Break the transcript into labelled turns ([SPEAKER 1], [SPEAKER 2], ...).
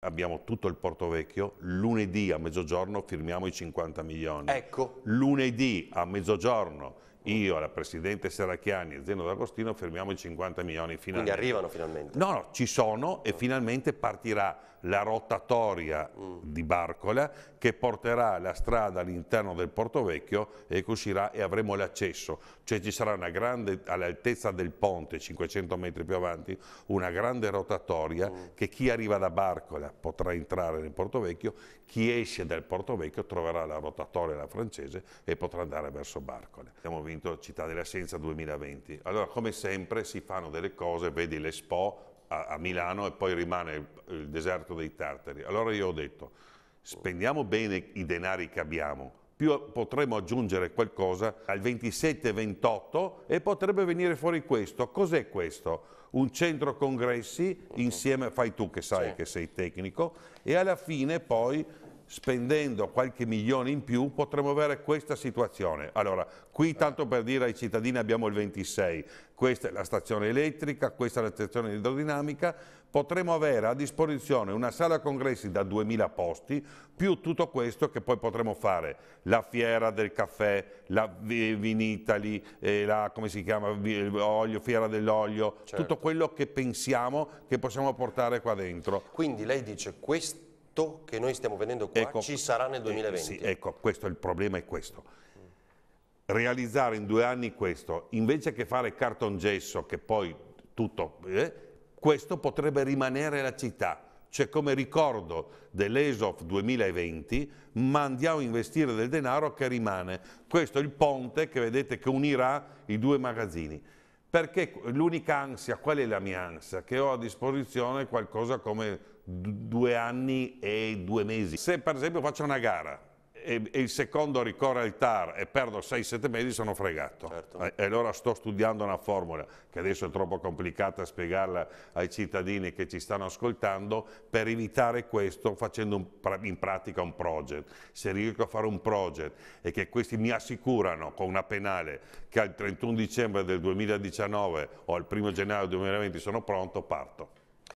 [SPEAKER 1] abbiamo tutto il Porto Vecchio, lunedì a mezzogiorno firmiamo i 50 milioni. Ecco. Lunedì a mezzogiorno io, la Presidente Serracchiani e Zeno D'Agostino firmiamo i 50 milioni finalmente. Quindi arrivano finalmente? No, no, ci sono e finalmente partirà la rotatoria mm. di Barcola che porterà la strada all'interno del Porto Vecchio e che uscirà e avremo l'accesso, cioè ci sarà una grande, all'altezza del ponte, 500 metri più avanti, una grande rotatoria mm. che chi arriva da Barcola potrà entrare nel Porto Vecchio, chi esce dal Porto Vecchio troverà la rotatoria la francese e potrà andare verso Barcola. Abbiamo vinto Città della Scienza 2020, allora come sempre si fanno delle cose, vedi l'Expo, a, a Milano e poi rimane il, il deserto dei tartari. Allora io ho detto, spendiamo bene i denari che abbiamo, più potremo aggiungere qualcosa al 27-28 e potrebbe venire fuori questo. Cos'è questo? Un centro congressi insieme, fai tu che sai sì. che sei tecnico, e alla fine poi spendendo qualche milione in più potremmo avere questa situazione. Allora, qui tanto per dire ai cittadini abbiamo il 26, questa è la stazione elettrica, questa è la stazione idrodinamica, potremmo avere a disposizione una sala congressi da 2000 posti, più tutto questo che poi potremo fare, la fiera del caffè, la Vinitali, eh, la come si chiama, olio, fiera dell'olio, certo. tutto quello che pensiamo che possiamo portare qua dentro. Quindi lei dice questo effetto che noi stiamo vedendo qua ecco, ci sarà nel 2020. Eh, sì, ecco, questo è il problema è questo. Realizzare in due anni questo, invece che fare cartongesso, che poi tutto, eh, questo potrebbe rimanere la città. Cioè come ricordo dell'ESOF 2020, ma andiamo a investire del denaro che rimane. Questo è il ponte che vedete che unirà i due magazzini perché l'unica ansia, qual è la mia ansia? Che ho a disposizione qualcosa come due anni e due mesi. Se per esempio faccio una gara e, e, il secondo ricorre al TAR e perdo 6-7 mesi sono fregato. Certo. E, allora sto studiando una formula che adesso è troppo complicata a spiegarla ai cittadini che ci stanno ascoltando per evitare questo facendo un, in pratica un project. Se riesco a fare un project e che questi mi assicurano con una penale che al 31 dicembre del 2019 o al 1 gennaio 2020 sono pronto, parto.